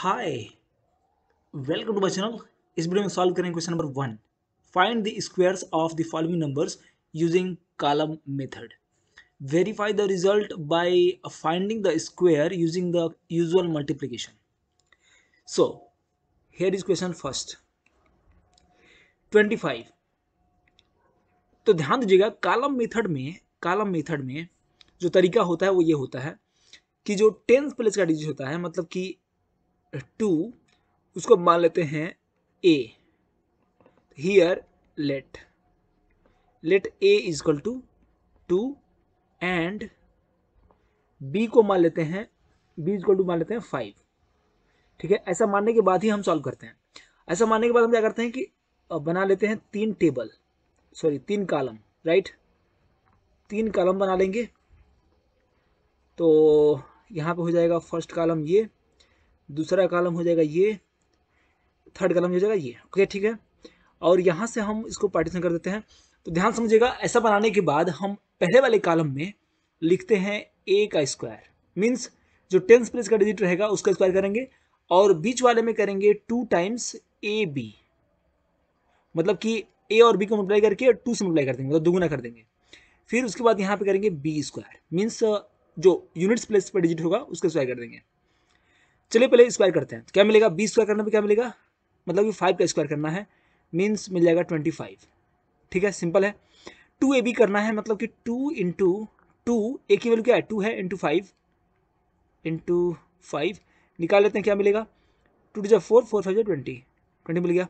hi welcome to my channel इस video में solve करेंगे question number one find the squares of the following numbers using column method verify the result by finding the square using the usual multiplication so here is question first twenty five तो ध्यान दीजिएगा column method में column method में जो तरीका होता है वो ये होता है कि जो टेंथ प्लेस का डिजिट होता है मतलब कि टू उसको मान लेते हैं A here let let A is equal to two and B को मान लेते हैं बी इज इक्वल टू मान लेते हैं फाइव ठीक है ऐसा मानने के बाद ही हम सॉल्व करते हैं ऐसा मानने के बाद हम क्या करते हैं कि बना लेते हैं तीन टेबल सॉरी तीन कॉलम राइट तीन कॉलम बना लेंगे तो यहाँ पे हो जाएगा फर्स्ट कॉलम ये दूसरा कॉलम हो जाएगा ये थर्ड कॉलम हो जाएगा ये ओके ठीक है और यहाँ से हम इसको पार्टीशन कर देते हैं तो ध्यान समझिएगा ऐसा बनाने के बाद हम पहले वाले कॉलम में लिखते हैं ए का स्क्वायर मीन्स जो टेंथ प्लेस का डिजिट रहेगा उसका स्क्वायर करेंगे और बीच वाले में करेंगे टू टाइम्स ए बी मतलब कि ए और बी को मल्टीप्लाई करके टू से मल्टीप्लाई कर देंगे मतलब दोगुना कर देंगे फिर उसके बाद यहाँ पे करेंगे बी स्क्वायर मीन्स जो यूनिट्स प्लेस पर डिजिट होगा उसका स्क्वायर कर देंगे चलिए पहले स्क्वायर करते हैं तो क्या मिलेगा बी स्क्वायर करने पर क्या मिलेगा मतलब कि फाइव का स्क्वायर करना है मीन्स मिल जाएगा ट्वेंटी फाइव ठीक है सिंपल है टू ए बी करना है मतलब कि टू इंटू टू ए की वैल्यू क्या है टू है इंटू फाइव इंटू फाइव निकाल लेते हैं क्या मिलेगा टू टू जब फोर फोर फाइव जो ट्वेंटी ट्वेंटी मिल गया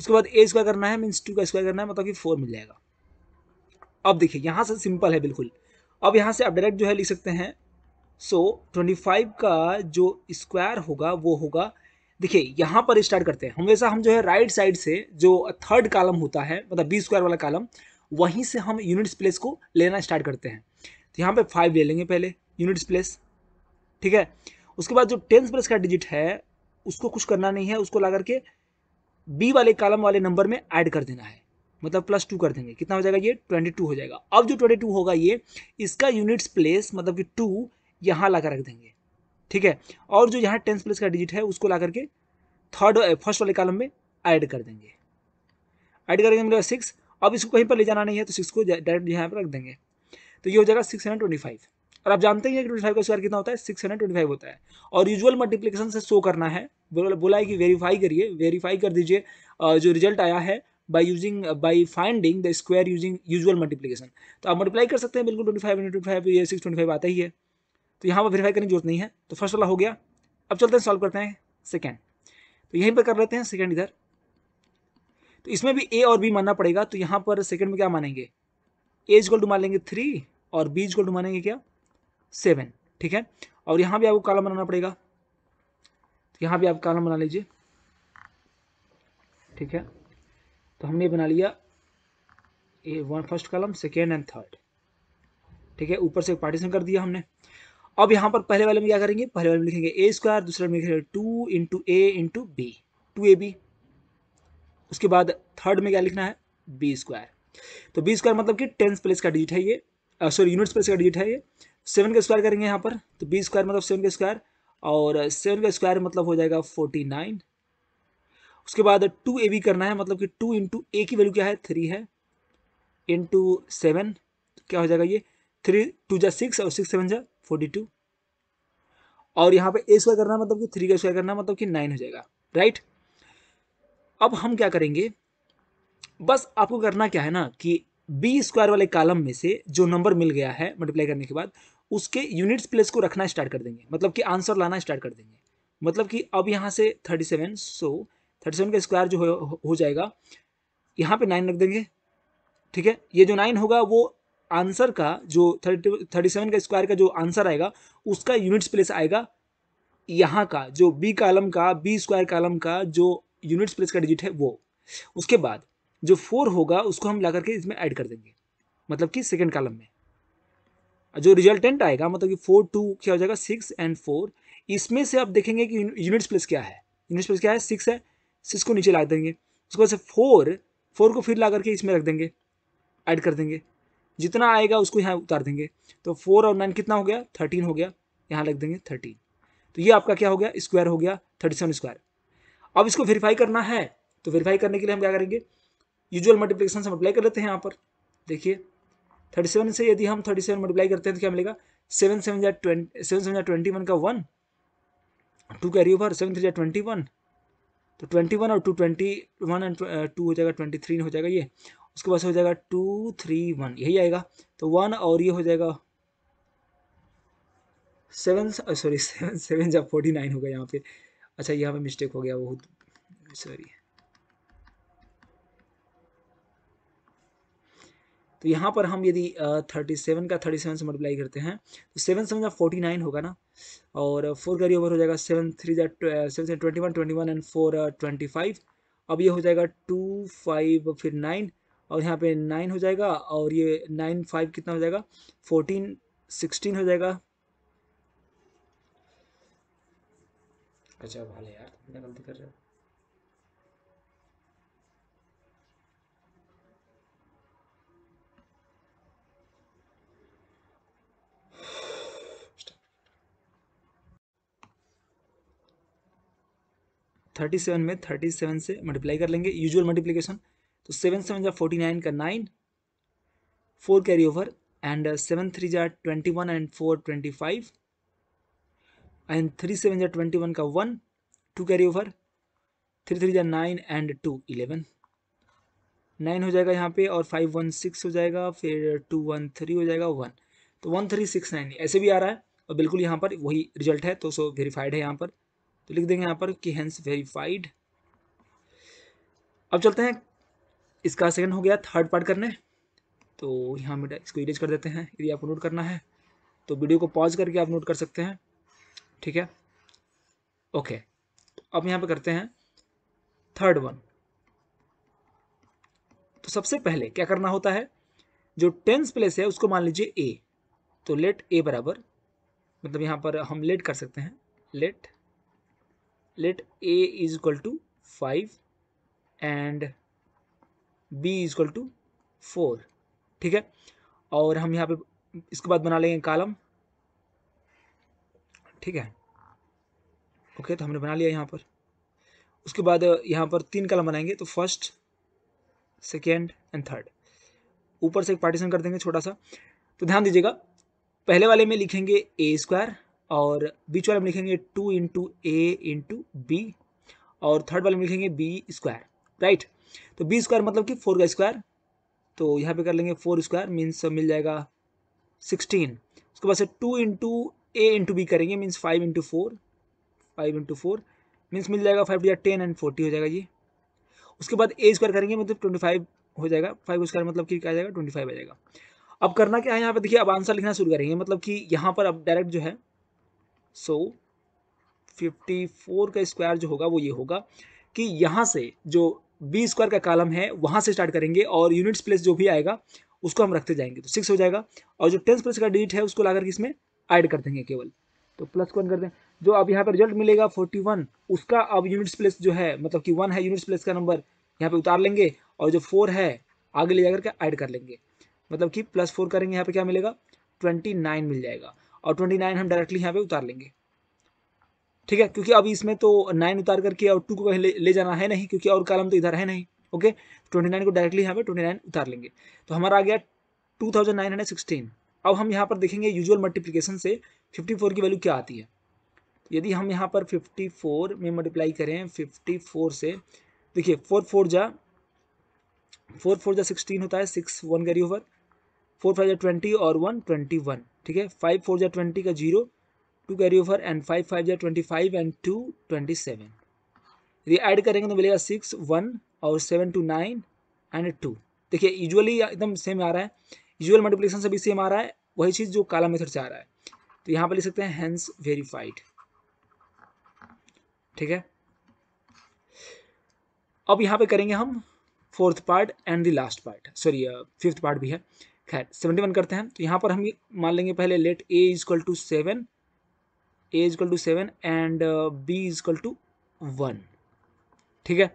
उसके बाद ए स्क्वायर करना है मीन्स टू का स्क्वायर करना है मतलब कि फोर मिल जाएगा अब देखिए यहाँ से सिंपल है बिल्कुल अब यहाँ से आप डायरेक्ट जो है लिख सकते हैं सो so, 25 का जो स्क्वायर होगा वो होगा देखिए यहाँ पर स्टार्ट करते हैं हमेशा हम जो है राइट साइड से जो थर्ड कालम होता है मतलब बी स्क्वायर वाला कालम वहीं से हम यूनिट्स प्लेस को लेना स्टार्ट करते हैं तो यहाँ पे फाइव ले लेंगे पहले यूनिट्स प्लेस ठीक है उसके बाद जो टेंथ प्लेस का डिजिट है उसको कुछ करना नहीं है उसको ला करके बी वाले कालम वाले नंबर में ऐड कर देना है मतलब प्लस टू कर देंगे कितना हो जाएगा ये ट्वेंटी टू हो जाएगा अब जो ट्वेंटी टू होगा ये इसका यूनिट्स प्लेस मतलब कि टू यहाँ ला रख देंगे ठीक है और जो यहाँ टेंथ प्लेस का डिजिट है उसको ला करके थर्ड फर्स्ट वाले कॉलम में ऐड कर देंगे ऐड करेंगे मिलेगा मतलब सिक्स अब इसको कहीं पर ले जाना नहीं है तो सिक्स को डायरेक्ट यहाँ पर रख देंगे तो ये हो जाएगा सिक्स हंड्रेड ट्वेंटी फाइव और आप जानते हैं कि ट्वेंटी फाइव का स्क्वायर कितना होता है सिक्स हंड्रेड ट्वेंटी फाइव होता है और यूजुअल मल्टीप्लीकेशन से शो करना है बोला है कि वेरीफाई करिए वेरीफाई कर दीजिए जो रिजल्ट आया है by using by finding the square using usual multiplication तो आप मल्टीप्लाई कर सकते हैं बिल्कुल twenty five into twenty five ये सिक्स ट्वेंटी फाइव आता ही है तो यहाँ पर वेरीफाई करने की जरूरत नहीं है तो फर्स्ट वाला हो गया अब चलते हैं सॉल्व करते हैं सेकेंड तो यहीं पर कर लेते हैं सेकेंड इधर तो इसमें भी ए और बी मानना पड़ेगा तो यहाँ पर सेकेंड में क्या मानेंगे ए इज मान लेंगे थ्री और बी इज मानेंगे क्या सेवन ठीक है और यहाँ भी आपको कालम बनाना पड़ेगा तो यहाँ भी आप कॉलम बना लीजिए ठीक है तो हमने बना लिया A one first column second and third ठीक है ऊपर से पार्टीशन कर दिया हमने अब यहाँ पर पहले वाले में क्या करेंगे पहले वाले में लिखेंगे ए स्क्वायर दूसरे में लिखेंगे two into A into B two A B उसके बाद थर्ड में क्या लिखना है बी स्क्वायर तो बी स्क्वायर मतलब कि टेंथ प्लेस का डिजिट है ये सॉरी यूनिट्स प्लेस का डिजिट है ये सेवन का स्क्वायर करेंगे यहाँ पर तो बी स्क्वायर मतलब सेवन का स्क्वायर और सेवन का स्क्वायर मतलब हो जाएगा फोर्टी नाइन उसके बाद टू ए बी करना है मतलब कि टू इंटू ए की वैल्यू क्या है थ्री है इंटू सेवन क्या हो जाएगा ये थ्री टू जा सिक्स और सिक्स सेवन जा फोर्टी टू और यहाँ पे ए स्क्वायर करना मतलब कि थ्री का स्क्वायर करना मतलब कि नाइन हो जाएगा राइट अब हम क्या करेंगे बस आपको करना क्या है ना कि बी स्क्वायर वाले कालम में से जो नंबर मिल गया है मल्टीप्लाई करने के बाद उसके यूनिट्स प्लेस को रखना स्टार्ट कर देंगे मतलब कि आंसर लाना स्टार्ट कर देंगे मतलब कि अब यहाँ से thirty seven so thirty seven का स्क्वायर जो हो, हो जाएगा यहाँ पे नाइन रख देंगे ठीक है ये जो नाइन होगा वो आंसर का जो थर्टी थर्टी सेवन का स्क्वायर का जो आंसर आएगा उसका यूनिट्स प्लेस आएगा यहाँ का जो बी कालम का बी स्क्वायर कालम का जो यूनिट्स प्लेस का डिजिट है वो उसके बाद जो फोर होगा उसको हम ला करके इसमें ऐड कर देंगे मतलब कि सेकेंड कालम में जो रिजल्टेंट आएगा मतलब कि फोर टू क्या हो जाएगा सिक्स एंड फोर इसमें से आप देखेंगे कि यूनिट्स प्लेस क्या है यूनिट्स प्लेस क्या है सिक्स है सिक्स को नीचे ला देंगे उसके बाद से फोर फोर को फिर ला करके इसमें रख देंगे ऐड कर देंगे जितना आएगा उसको यहाँ उतार देंगे तो फोर और नाइन कितना हो गया थर्टीन हो गया यहाँ लिख देंगे थर्टीन तो ये आपका क्या हो गया स्क्वायर हो गया थर्टी सेवन स्क्वायर अब इसको वेरीफाई करना है तो वेरीफाई करने के लिए हम क्या करेंगे यूजुअल मल्टीप्लिकेशन से मल्टीप्लाई कर लेते हैं यहाँ पर देखिए थर्टी सेवन से यदि हम थर्टी सेवन मल्टीप्लाई करते हैं तो क्या मिलेगा सेवन सेवन जै ट्वेंटी सेवन सेवन जै ट्वेंटी वन का one two carry over seven three जै ट्वेंटी वन तो ट्वेंटी वन और two twenty one and two हो जाएगा ट्वेंटी थ्री हो जाएगा ये उसके बाद हो जाएगा टू थ्री वन यही आएगा तो वन और ये हो जाएगा सेवन सॉरी सेवन सेवन जब फोर्टी नाइन होगा यहाँ पे अच्छा यहाँ पे मिस्टेक हो गया बहुत सॉरी तो यहाँ पर हम यदि थर्टी सेवन का थर्टी सेवन से मल्टीप्लाई करते हैं तो सेवन सेवन जब फोर्टी नाइन होगा ना और फोर का ओवर हो जाएगा सेवन थ्री जब seven seven twenty one twenty one and four twenty five अब ये हो जाएगा टू फाइव फिर नाइन और यहाँ पे नाइन हो जाएगा और ये नाइन फाइव कितना हो जाएगा फोर्टीन सिक्सटीन हो जाएगा अच्छा भले यार तुमने गलती कर रहे हो थर्टी सेवन में थर्टी सेवन से मल्टीप्लाई कर लेंगे यूजुअल मल्टीप्लीकेशन तो सेवन सेवन ज़ा फोर्टी नाइन का nine four carry over and seven three ज़ा twenty one and four twenty five and three seven ज़ा ट्वेंटी वन का one two carry over three three ज़ा nine and two eleven nine हो जाएगा यहाँ पे और फाइव वन सिक्स हो जाएगा फिर टू वन थ्री हो जाएगा वन तो वन थ्री सिक्स नाइन ऐसे भी आ रहा है और बिल्कुल यहाँ पर वही रिजल्ट है तो सो वेरीफाइड है यहाँ पर तो लिख देंगे यहाँ पर कि हैंस वेरीफाइड अब चलते हैं इसका सेकंड हो गया थर्ड पार्ट करने तो यहाँ बेटा इसको इरेज कर देते हैं यदि आपको नोट करना है तो वीडियो को पॉज करके आप नोट कर सकते हैं ठीक है ओके तो अब यहाँ पे करते हैं थर्ड वन तो सबसे पहले क्या करना होता है जो टेंस प्लेस है उसको मान लीजिए ए तो लेट ए बराबर मतलब यहाँ पर हम लेट कर सकते हैं let let A is equal to five and B is equal to four ठीक है और हम यहाँ पे इसके बाद बना लेंगे कालम ठीक है ओके तो हमने बना लिया यहाँ पर उसके बाद यहाँ पर तीन कलम बनाएंगे तो फर्स्ट सेकेंड एंड थर्ड ऊपर से एक पार्टीशन कर देंगे छोटा सा तो ध्यान दीजिएगा पहले वाले में लिखेंगे ए स्क्वायर और बीच वाले में लिखेंगे टू इंटू ए इंटू बी और थर्ड वाले में लिखेंगे बी स्क्वायर राइट तो बी स्क्वायर मतलब कि फोर का स्क्वायर तो यहाँ पे कर लेंगे फोर स्क्वायर मीन्स मिल जाएगा सिक्सटीन उसके बाद से टू इंटू ए इंटू बी करेंगे means five into four five into four means मिल जाएगा फाइव या टेन एंड फोर्टी हो जाएगा ये उसके बाद ए स्क्वायर करेंगे मतलब ट्वेंटी फाइव हो जाएगा फाइव स्क्वायर मतलब कि क्या आ जाएगा ट्वेंटी फाइव आ जाएगा अब करना क्या है यहाँ पे देखिए अब आंसर लिखना शुरू करेंगे मतलब कि यहाँ पर अब डायरेक्ट जो है सो फिफ्टी फोर का स्क्वायर जो होगा वो ये होगा कि यहाँ से जो बी स्क्वायर का कालम है वहाँ से स्टार्ट करेंगे और यूनिट्स प्लेस जो भी आएगा उसको हम रखते जाएंगे तो सिक्स हो जाएगा और जो टेंथ प्लेस का डिजिट है उसको ला करके इसमें ऐड कर देंगे केवल तो प्लस वन कर दें जो अब यहाँ पर रिजल्ट मिलेगा फोर्टी वन उसका अब यूनिट्स प्लेस जो है मतलब कि वन है यूनिट्स प्लेस का नंबर यहाँ पे उतार लेंगे और जो फोर है आगे ले जाकर के ऐड कर लेंगे मतलब कि प्लस फोर करेंगे यहाँ पे क्या मिलेगा ट्वेंटी नाइन मिल जाएगा और ट्वेंटी नाइन हम डायरेक्टली यहाँ पे उतार लेंगे ठीक है क्योंकि अब इसमें तो नाइन उतार करके और टू को कहीं ले, ले जाना है नहीं क्योंकि और कालम तो इधर है नहीं ओके ट्वेंटी नाइन को डायरेक्टली यहाँ ट्वेंटी नाइन उतार लेंगे तो हमारा आ गया two thousand nine hundred sixteen अब हम यहाँ पर देखेंगे यूजुअल मल्टीप्लिकेशन से फिफ्टी फोर की वैल्यू क्या आती है यदि हम यहाँ पर फिफ्टी फोर में मल्टीप्लाई करें फिफ्टी फोर से देखिए फोर फोर जा फोर फोर जा सिक्सटीन होता है six one carry over four five जा ट्वेंटी और वन ट्वेंटी वन ठीक है फाइव फोर जा ट्वेंटी का zero two carry over and five five जै twenty five and two twenty seven यदि ऐड करेंगे तो मिलेगा सिक्स वन और seven two nine and two देखिए यूजुअली एकदम सेम आ रहा है यूजुअल मल्टीप्लिकेशन से भी सेम आ रहा है वही चीज़ जो काला मेथड से आ रहा है तो यहाँ पर लिख सकते हैं हैंस वेरीफाइड ठीक है अब यहाँ पे करेंगे हम fourth part and the last part sorry fifth part भी है खैर सेवेंटी वन करते हैं तो यहाँ पर हम मान लेंगे पहले let A is equal to seven A is equal to seven and B is equal to one ठीक है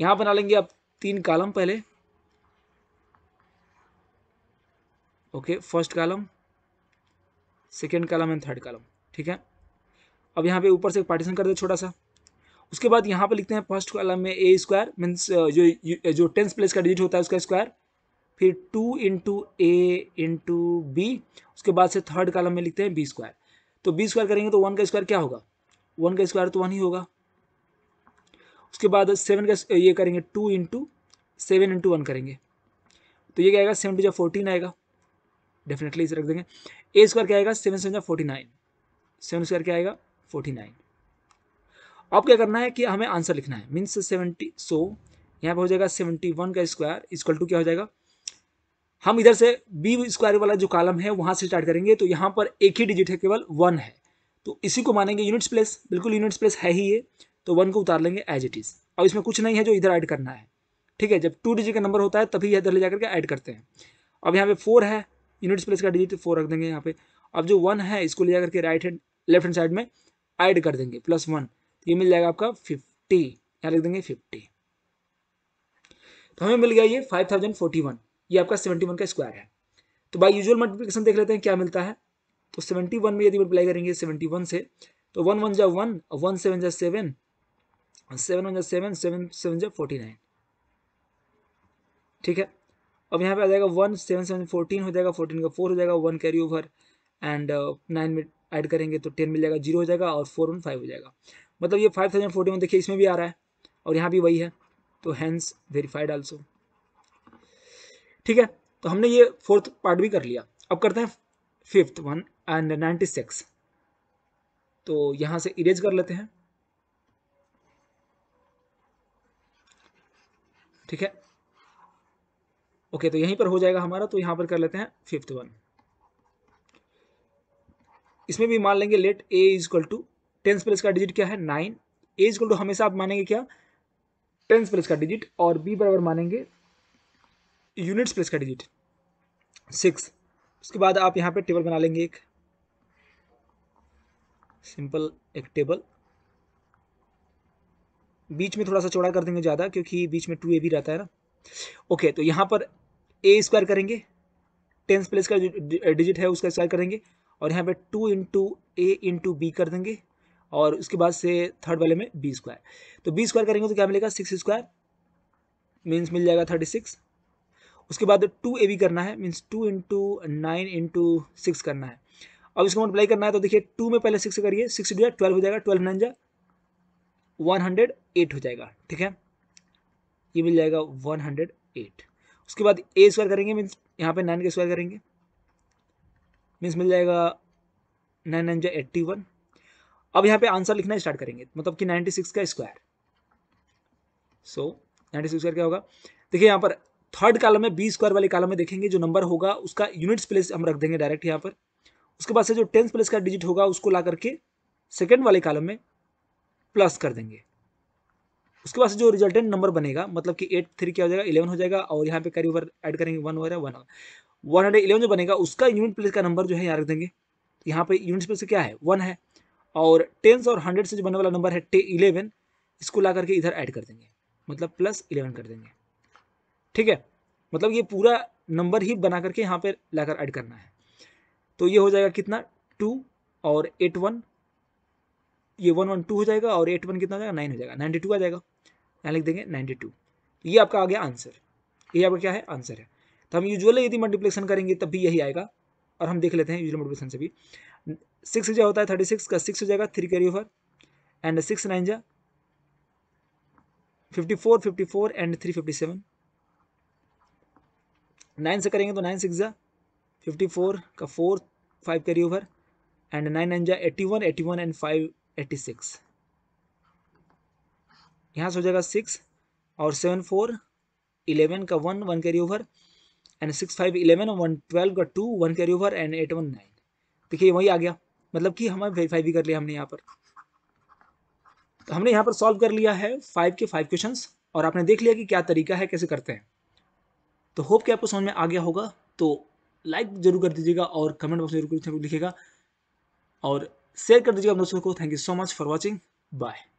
यहां बना लेंगे आप तीन कॉलम पहले okay first column second column and third column ठीक है अब यहाँ पे ऊपर से पार्टीशन कर दे छोटा सा उसके बाद यहाँ पे लिखते हैं फर्स्ट कॉलम में ए स्क्वायर मीन्स जो जो टेंस प्लेस का डिजिट होता है उसका स्क्वायर फिर टू इंटू ए इंटू बी उसके बाद से थर्ड कॉलम में लिखते हैं बी स्क्वायर तो बी स्क्वायर करेंगे तो वन का स्क्वायर क्या होगा वन का स्क्वायर तो वन ही होगा उसके बाद सेवन का ये करेंगे two into seven into one करेंगे तो ये क्या आएगा सेवन टू जो फोर्टीन आएगा डेफिनेटली इसे रख देंगे ए स्क्वायर क्या आएगा सेवन सेवन जो फोर्टी नाइन सेवन स्क्वायर क्या आएगा फोर्टी नाइन अब क्या करना है कि हमें आंसर लिखना है मीन्स सेवेंटी सो यहाँ पर हो जाएगा सेवेंटी वन का स्क्वायर इक्वल टू क्या हो जाएगा हम इधर से बी स्क्वायर वाला जो कॉलम है वहाँ से स्टार्ट करेंगे तो यहाँ पर एक ही डिजिट है केवल वन है तो इसी को मानेंगे यूनिट्स प्लेस बिल्कुल यूनिट्स प्लेस है ही ये तो वन को उतार लेंगे एज इट इज़ और इसमें कुछ नहीं है जो इधर ऐड करना है ठीक है जब टू डिजिट का नंबर होता है तभी इधर ले जा करके ऐड करते हैं अब यहाँ पे फोर है यूनिट्स प्लेस का डिजिट फोर रख देंगे यहाँ पे अब जो वन है इसको ले जाकर के right hand left hand side में ऐड कर देंगे प्लस वन तो ये मिल जाएगा आपका फिफ्टी यहाँ लिख देंगे फिफ्टी तो हमें मिल गया ये फाइव थाउजेंड फोर्टी वन ये आपका सेवेंटी वन का स्क्वायर है तो बाई यूजल मल्टीप्लीकेशन देख लेते हैं क्या मिलता है तो सेवेंटी वन में यदि मल्टीप्लाई करेंगे सेवेंटी वन से तो वन वन जा वन वन सेवन जा सेवन सेवन वन जा सेवन सेवन सेवन जा फोर्टी नाइन ठीक है अब यहाँ पे आ जाएगा वन सेवन सेवन फोर्टीन हो जाएगा फोर्टीन का फोर हो जाएगा one carry over and nine में ऐड करेंगे तो टेन मिल जाएगा जीरो हो जाएगा और फोर वन फाइव हो जाएगा मतलब ये फाइव थाउजेंड फोर्टी वन देखिए इसमें भी आ रहा है और यहाँ भी वही है तो हैंस वेरीफाइड आल्सो ठीक है तो हमने ये फोर्थ पार्ट भी कर लिया अब करते हैं fifth one and ninety six तो यहां से इरेज कर लेते हैं ठीक है ओके तो यहीं पर हो जाएगा हमारा तो यहां पर कर लेते हैं फिफ्थ वन इसमें भी मान लेंगे let A is equal to tens plus का डिजिट क्या है nine a is equal to हमेशा आप मानेंगे क्या टेंस प्लस का डिजिट और बी बराबर मानेंगे यूनिट्स प्लेस का डिजिट सिक्स उसके बाद आप यहाँ पे टेबल बना लेंगे एक सिंपल एक टेबल बीच में थोड़ा सा चौड़ा कर देंगे ज़्यादा क्योंकि बीच में टू ए भी रहता है ना ओके तो यहाँ पर ए स्क्वायर करेंगे टेंथ प्लेस का डिजिट है उसका स्क्वायर करेंगे और यहाँ पे टू इंटू ए इंटू बी कर देंगे और उसके बाद से थर्ड वाले में बी स्क्वायर तो बी स्क्वायर करेंगे तो क्या मिलेगा सिक्स स्क्वायर मीन्स मिल जाएगा थर्टी सिक्स उसके बाद टू ए बी करना है means two into nine into six करना है अब इसको मल्टीप्लाई करना है तो देखिए टू में पहले सिक्स करिए सिक्स दिया ट्वेल्व हो जाएगा ट्वेल्व नाइन जा वन हंड्रेड एट हो जाएगा ठीक है ये मिल जाएगा वन हंड्रेड एट उसके बाद ए स्क्वायर करेंगे मीन्स यहाँ पे नाइन का स्क्वायर करेंगे मीन्स मिल जाएगा नाइन नाइन जा एट्टी वन अब यहाँ पे आंसर लिखना स्टार्ट करेंगे मतलब कि नाइन्टी सिक्स का square so ninety six square क्या होगा देखिए यहाँ पर थर्ड कालम में बी स्क्वायर वाले कालम में देखेंगे जो नंबर होगा उसका यूनिट्स प्लेस हम रख देंगे डायरेक्ट यहाँ पर उसके बाद से जो टेंथ प्लेस का डिजिट होगा उसको ला करके सेकेंड वाले कालम में प्लस कर देंगे उसके बाद से जो रिजल्टेंट नंबर बनेगा मतलब कि एट थ्री क्या हो जाएगा इलेवन हो जाएगा और यहाँ पे कैरी ओवर ऐड करेंगे वन वगैरह वन वन हंड्रेड इलेवन जो बनेगा उसका यूनिट प्लेस का नंबर जो है यहाँ रख देंगे यहाँ पे यूनिट प्लेस क्या है वन है और टेंथ और हंड्रेड से जो बनने वाला नंबर है टे इलेवन इसको ला करके इधर ऐड कर देंगे मतलब प्लस इलेवन कर देंगे ठीक है मतलब ये पूरा नंबर ही बना करके यहाँ पे लाकर ऐड करना है तो ये हो जाएगा कितना टू और एट वन ये वन वन टू हो जाएगा और एट वन कितना हो जाएगा नाइन हो जाएगा नाइन्टी टू आ जाएगा यहाँ लिख देंगे नाइन्टी टू ये आपका आ गया आंसर ये आपका क्या है आंसर है तो हम यूजुअली यदि मल्टीप्लेक्शन करेंगे तब भी यही आएगा और हम देख लेते हैं यूजल मल्टीप्लेक्शन से भी सिक्स जो होता है थर्टी सिक्स का सिक्स हो जाएगा three carry over and six nine जा fifty four fifty four and three fifty seven nine से करेंगे तो नाइन सिक्स ज़ा फिफ्टी फोर का four five carry over and nine nine जा eighty one eighty one and five eighty six यहाँ से हो जाएगा सिक्स और सेवन फोर इलेवन का one one carry over and six five eleven one twelve का two one carry over and eight one nine देखिए वही आ गया मतलब कि हमें वेरीफाई भी कर लिया हमने यहाँ पर तो हमने यहाँ पर सॉल्व कर लिया है फाइव के फाइव क्वेश्चंस और आपने देख लिया कि क्या तरीका है कैसे करते हैं तो होप कि आपको समझ में आ गया होगा तो लाइक जरूर कर दीजिएगा और कमेंट बॉक्स में जरूर लिखेगा और शेयर कर दीजिएगा अपने दोस्तों को thank you so much for watching bye